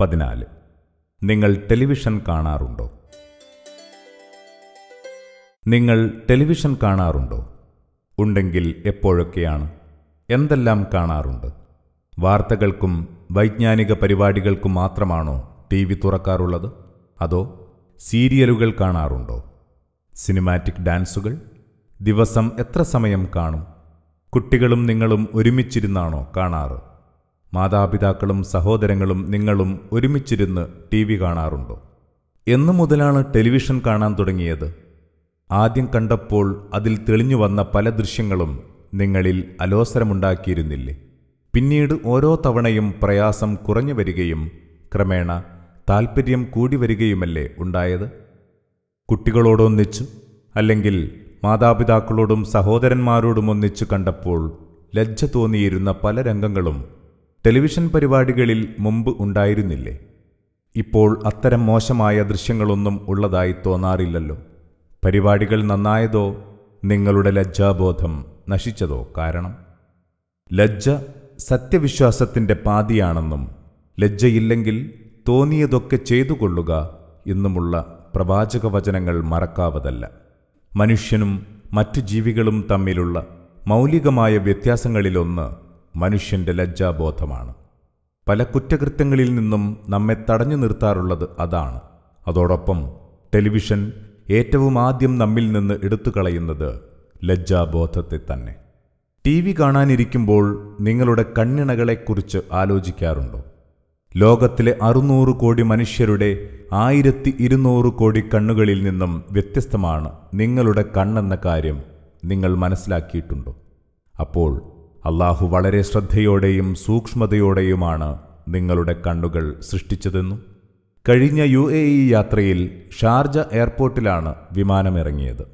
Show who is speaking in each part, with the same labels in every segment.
Speaker 1: പതിനാല് നിങ്ങൾ ടെലിവിഷൻ കാണാറുണ്ടോ നിങ്ങൾ ടെലിവിഷൻ കാണാറുണ്ടോ ഉണ്ടെങ്കിൽ എപ്പോഴൊക്കെയാണ് എന്തെല്ലാം കാണാറുണ്ട് വാർത്തകൾക്കും വൈജ്ഞാനിക പരിപാടികൾക്കും മാത്രമാണോ ടി വി തുറക്കാറുള്ളത് അതോ സീരിയലുകൾ കാണാറുണ്ടോ സിനിമാറ്റിക് ഡാൻസുകൾ ദിവസം എത്ര സമയം കാണും കുട്ടികളും നിങ്ങളും ഒരുമിച്ചിരുന്നാണോ കാണാറ് മാതാപിതാക്കളും സഹോദരങ്ങളും നിങ്ങളും ഒരുമിച്ചിരുന്ന് ടി വി കാണാറുണ്ടോ എന്നു മുതലാണ് ടെലിവിഷൻ കാണാൻ തുടങ്ങിയത് ആദ്യം കണ്ടപ്പോൾ അതിൽ തെളിഞ്ഞു വന്ന പല ദൃശ്യങ്ങളും നിങ്ങളിൽ അലോസരമുണ്ടാക്കിയിരുന്നില്ലേ പിന്നീട് ഓരോ തവണയും പ്രയാസം കുറഞ്ഞു വരികയും ക്രമേണ താൽപ്പര്യം കൂടി വരികയുമല്ലേ ഉണ്ടായത് കുട്ടികളോടൊന്നിച്ച് അല്ലെങ്കിൽ മാതാപിതാക്കളോടും ഒന്നിച്ച് കണ്ടപ്പോൾ ലജ്ജ തോന്നിയിരുന്ന പല രംഗങ്ങളും ടെലിവിഷൻ പരിപാടികളിൽ മുമ്പ് ഉണ്ടായിരുന്നില്ലേ ഇപ്പോൾ അത്തരം മോശമായ ദൃശ്യങ്ങളൊന്നും ഉള്ളതായി തോന്നാറില്ലല്ലോ പരിപാടികൾ നന്നായതോ നിങ്ങളുടെ ലജ്ജാബോധം നശിച്ചതോ കാരണം ലജ്ജ സത്യവിശ്വാസത്തിൻ്റെ പാതിയാണെന്നും ലജ്ജയില്ലെങ്കിൽ തോന്നിയതൊക്കെ ചെയ്തു കൊള്ളുക എന്നുമുള്ള പ്രവാചക വചനങ്ങൾ മറക്കാവതല്ല മനുഷ്യനും മറ്റു ജീവികളും തമ്മിലുള്ള മൗലികമായ വ്യത്യാസങ്ങളിലൊന്ന് മനുഷ്യന്റെ ലജ്ജാബോധമാണ് പല കുറ്റകൃത്യങ്ങളിൽ നിന്നും നമ്മെ തടഞ്ഞു നിർത്താറുള്ളത് അതാണ് അതോടൊപ്പം ടെലിവിഷൻ ഏറ്റവും ആദ്യം നമ്മിൽ നിന്ന് എടുത്തു കളയുന്നത് ലജ്ജാബോധത്തെ തന്നെ ടി വി കാണാനിരിക്കുമ്പോൾ നിങ്ങളുടെ കണ്ണിണകളെക്കുറിച്ച് ആലോചിക്കാറുണ്ടോ ലോകത്തിലെ അറുന്നൂറ് കോടി മനുഷ്യരുടെ ആയിരത്തി ഇരുന്നൂറ് കോടി കണ്ണുകളിൽ നിന്നും വ്യത്യസ്തമാണ് നിങ്ങളുടെ കണ്ണെന്ന കാര്യം നിങ്ങൾ മനസ്സിലാക്കിയിട്ടുണ്ടോ അപ്പോൾ അള്ളാഹു വളരെ ശ്രദ്ധയോടെയും സൂക്ഷ്മതയോടെയുമാണ് നിങ്ങളുടെ കണ്ണുകൾ സൃഷ്ടിച്ചതെന്നും കഴിഞ്ഞ യു എ ഇ യാത്രയിൽ ഷാർജ എയർപോർട്ടിലാണ് വിമാനമിറങ്ങിയത്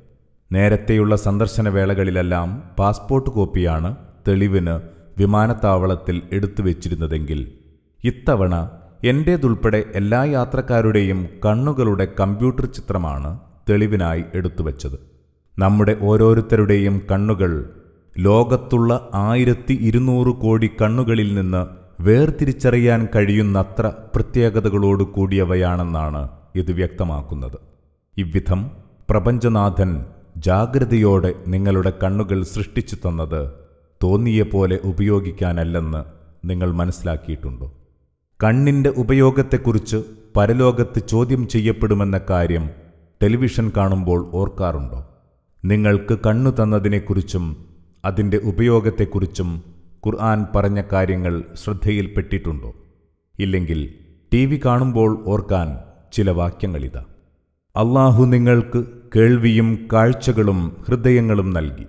Speaker 1: നേരത്തെയുള്ള സന്ദർശന വേളകളിലെല്ലാം പാസ്പോർട്ട് കോപ്പിയാണ് തെളിവിന് വിമാനത്താവളത്തിൽ എടുത്തു വച്ചിരുന്നതെങ്കിൽ ഇത്തവണ എൻ്റേതുൾപ്പെടെ എല്ലാ യാത്രക്കാരുടെയും കണ്ണുകളുടെ കമ്പ്യൂട്ടർ ചിത്രമാണ് തെളിവിനായി എടുത്തുവച്ചത് നമ്മുടെ ഓരോരുത്തരുടെയും കണ്ണുകൾ ലോകത്തുള്ള ആയിരത്തി ഇരുന്നൂറ് കോടി കണ്ണുകളിൽ നിന്ന് വേർതിരിച്ചറിയാൻ കഴിയുന്നത്ര പ്രത്യേകതകളോട് കൂടിയവയാണെന്നാണ് ഇത് വ്യക്തമാക്കുന്നത് ഇவ்விധം പ്രപഞ്ചനാഥൻ ജാഗ്രതയോടെ നിങ്ങളുടെ കണ്ണുകൾ സൃഷ്ടിച്ചു തന്നത് തോന്നിയ പോലെ ഉപയോഗിക്കാനല്ലെന്ന് നിങ്ങൾ മനസ്സിലാക്കിയിട്ടുണ്ടോ കണ്ണിൻ്റെ ഉപയോഗത്തെക്കുറിച്ച് പരലോകത്ത് ചോദ്യം ചെയ്യപ്പെടുമെന്ന കാര്യം ടെലിവിഷൻ കാണുമ്പോൾ ഓർക്കാറുണ്ടോ നിങ്ങൾക്ക് കണ്ണു തന്നതിനെക്കുറിച്ചും അതിൻ്റെ ഉപയോഗത്തെക്കുറിച്ചും ഖുർആൻ പറഞ്ഞ കാര്യങ്ങൾ ശ്രദ്ധയിൽപ്പെട്ടിട്ടുണ്ടോ ഇല്ലെങ്കിൽ ടി വി കാണുമ്പോൾ ഓർക്കാൻ ചില വാക്യങ്ങളിതാ അള്ളാഹു നിങ്ങൾക്ക് കേൾവിയും കാഴ്ചകളും ഹൃദയങ്ങളും നൽകി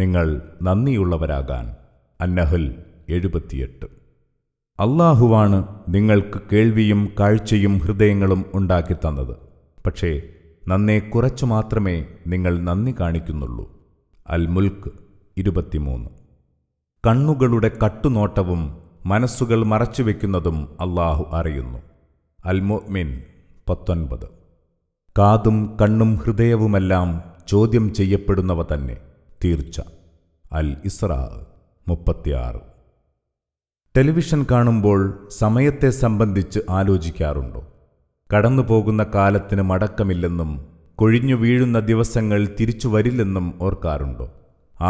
Speaker 1: നിങ്ങൾ നന്ദിയുള്ളവരാകാൻ അന്നഹൽ എഴുപത്തിയെട്ട് അള്ളാഹുവാണ് നിങ്ങൾക്ക് കേൾവിയും കാഴ്ചയും ഹൃദയങ്ങളും ഉണ്ടാക്കി തന്നത് പക്ഷേ നന്നേ കുറച്ചു മാത്രമേ നിങ്ങൾ നന്ദി കാണിക്കുന്നുള്ളൂ അൽ മുൽക്ക് ഇരുപത്തിമൂന്ന് കണ്ണുകളുടെ കട്ടുനോട്ടവും മനസ്സുകൾ മറച്ചുവെക്കുന്നതും അള്ളാഹു അറിയുന്നു അൽമൊമിൻ പത്തൊൻപത് കാതും കണ്ണും ഹൃദയവുമെല്ലാം ചോദ്യം ചെയ്യപ്പെടുന്നവ തന്നെ തീർച്ച അൽ ഇസ്രാ മുപ്പത്തിയാറ് ടെലിവിഷൻ കാണുമ്പോൾ സമയത്തെ സംബന്ധിച്ച് ആലോചിക്കാറുണ്ടോ കടന്നു പോകുന്ന കാലത്തിന് മടക്കമില്ലെന്നും കൊഴിഞ്ഞു വീഴുന്ന ദിവസങ്ങൾ തിരിച്ചു വരില്ലെന്നും ഓർക്കാറുണ്ടോ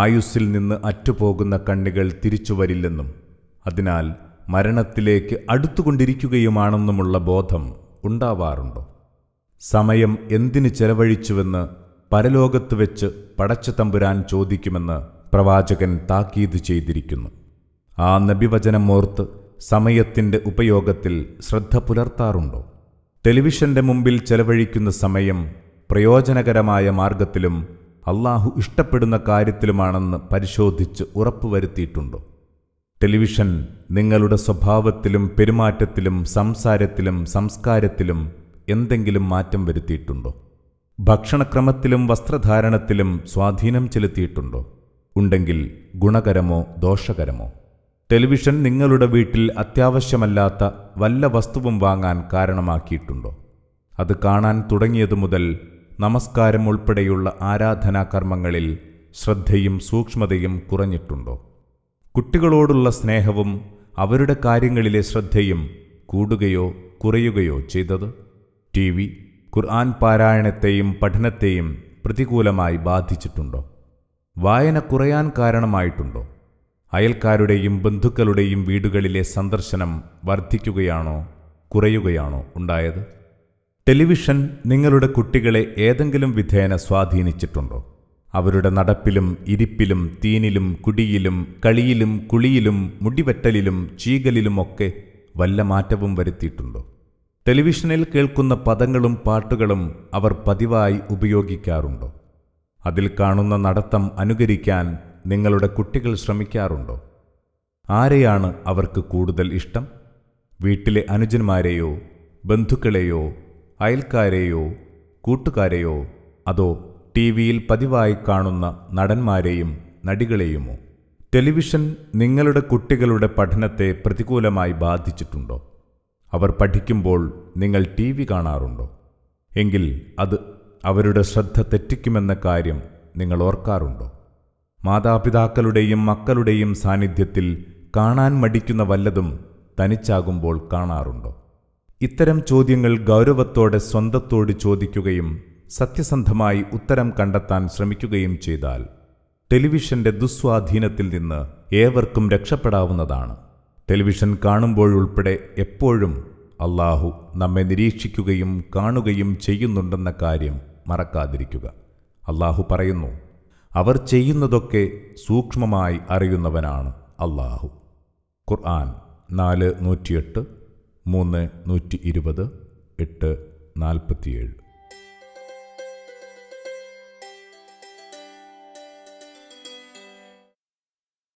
Speaker 1: ആയുസ്സിൽ നിന്ന് അറ്റുപോകുന്ന കണ്ണുകൾ തിരിച്ചു വരില്ലെന്നും അതിനാൽ മരണത്തിലേക്ക് അടുത്തുകൊണ്ടിരിക്കുകയുമാണെന്നുമുള്ള ബോധം ഉണ്ടാവാറുണ്ടോ സമയം എന്തിനു ചെലവഴിച്ചുവെന്ന് പരലോകത്ത് വെച്ച് പടച്ചു തമ്പുരാൻ ചോദിക്കുമെന്ന് പ്രവാചകൻ താക്കീത് ചെയ്തിരിക്കുന്നു ആ നബിവചനം ഓർത്ത് സമയത്തിൻ്റെ ഉപയോഗത്തിൽ ശ്രദ്ധ പുലർത്താറുണ്ടോ ടെലിവിഷന്റെ മുമ്പിൽ ചെലവഴിക്കുന്ന സമയം പ്രയോജനകരമായ മാർഗത്തിലും അള്ളാഹു ഇഷ്ടപ്പെടുന്ന കാര്യത്തിലുമാണെന്ന് പരിശോധിച്ച് ഉറപ്പുവരുത്തിയിട്ടുണ്ടോ ടെലിവിഷൻ നിങ്ങളുടെ സ്വഭാവത്തിലും പെരുമാറ്റത്തിലും സംസാരത്തിലും സംസ്കാരത്തിലും എന്തെങ്കിലും മാറ്റം വരുത്തിയിട്ടുണ്ടോ ഭക്ഷണക്രമത്തിലും വസ്ത്രധാരണത്തിലും സ്വാധീനം ചെലുത്തിയിട്ടുണ്ടോ ഉണ്ടെങ്കിൽ ഗുണകരമോ ദോഷകരമോ ടെലിവിഷൻ നിങ്ങളുടെ വീട്ടിൽ അത്യാവശ്യമല്ലാത്ത വല്ല വസ്തുവും വാങ്ങാൻ കാരണമാക്കിയിട്ടുണ്ടോ അത് കാണാൻ തുടങ്ങിയതു മുതൽ നമസ്കാരം ഉൾപ്പെടെയുള്ള ആരാധനാകർമ്മങ്ങളിൽ ശ്രദ്ധയും സൂക്ഷ്മതയും കുറഞ്ഞിട്ടുണ്ടോ കുട്ടികളോടുള്ള സ്നേഹവും അവരുടെ കാര്യങ്ങളിലെ ശ്രദ്ധയും കൂടുകയോ കുറയുകയോ ചെയ്തത് ടി വി ഖുർആൻ പാരായണത്തെയും പഠനത്തെയും പ്രതികൂലമായി ബാധിച്ചിട്ടുണ്ടോ വായന കുറയാൻ കാരണമായിട്ടുണ്ടോ അയൽക്കാരുടെയും ബന്ധുക്കളുടെയും വീടുകളിലെ സന്ദർശനം വർദ്ധിക്കുകയാണോ കുറയുകയാണോ ഉണ്ടായത് ടെലിവിഷൻ നിങ്ങളുടെ കുട്ടികളെ ഏതെങ്കിലും വിധേന സ്വാധീനിച്ചിട്ടുണ്ടോ അവരുടെ നടപ്പിലും ഇരിപ്പിലും തീനിലും കുടിയിലും കളിയിലും കുളിയിലും മുടിവെട്ടലിലും ചീകലിലുമൊക്കെ വല്ല മാറ്റവും വരുത്തിയിട്ടുണ്ടോ ടെലിവിഷനിൽ കേൾക്കുന്ന പദങ്ങളും പാട്ടുകളും അവർ പതിവായി ഉപയോഗിക്കാറുണ്ടോ അതിൽ കാണുന്ന നടത്തം അനുകരിക്കാൻ നിങ്ങളുടെ കുട്ടികൾ ശ്രമിക്കാറുണ്ടോ ആരെയാണ് അവർക്ക് കൂടുതൽ ഇഷ്ടം വീട്ടിലെ അനുജന്മാരെയോ ബന്ധുക്കളെയോ അയൽക്കാരെയോ കൂട്ടുകാരെയോ അതോ ടി വിയിൽ പതിവായി കാണുന്ന നടന്മാരെയും നടികളെയുമോ ടെലിവിഷൻ നിങ്ങളുടെ കുട്ടികളുടെ പഠനത്തെ പ്രതികൂലമായി ബാധിച്ചിട്ടുണ്ടോ അവർ പഠിക്കുമ്പോൾ നിങ്ങൾ ടി വി കാണാറുണ്ടോ എങ്കിൽ അത് അവരുടെ ശ്രദ്ധ തെറ്റിക്കുമെന്ന കാര്യം നിങ്ങൾ ഓർക്കാറുണ്ടോ മാതാപിതാക്കളുടെയും മക്കളുടെയും സാന്നിധ്യത്തിൽ കാണാൻ മടിക്കുന്ന വല്ലതും തനിച്ചാകുമ്പോൾ കാണാറുണ്ടോ ഇത്തരം ചോദ്യങ്ങൾ ഗൗരവത്തോടെ സ്വന്തത്തോട് ചോദിക്കുകയും സത്യസന്ധമായി ഉത്തരം കണ്ടെത്താൻ ശ്രമിക്കുകയും ചെയ്താൽ ടെലിവിഷന്റെ ദുസ്വാധീനത്തിൽ നിന്ന് ഏവർക്കും രക്ഷപ്പെടാവുന്നതാണ് ടെലിവിഷൻ കാണുമ്പോഴുൾപ്പെടെ എപ്പോഴും അള്ളാഹു നമ്മെ നിരീക്ഷിക്കുകയും കാണുകയും ചെയ്യുന്നുണ്ടെന്ന കാര്യം മറക്കാതിരിക്കുക അള്ളാഹു പറയുന്നു അവർ ചെയ്യുന്നതൊക്കെ സൂക്ഷ്മമായി അറിയുന്നവനാണ് അള്ളാഹു ഖുർആൻ നാല് നൂറ്റിയെട്ട് മൂന്ന് നൂറ്റി ഇരുപത് എട്ട് നാൽപ്പത്തിയേഴ്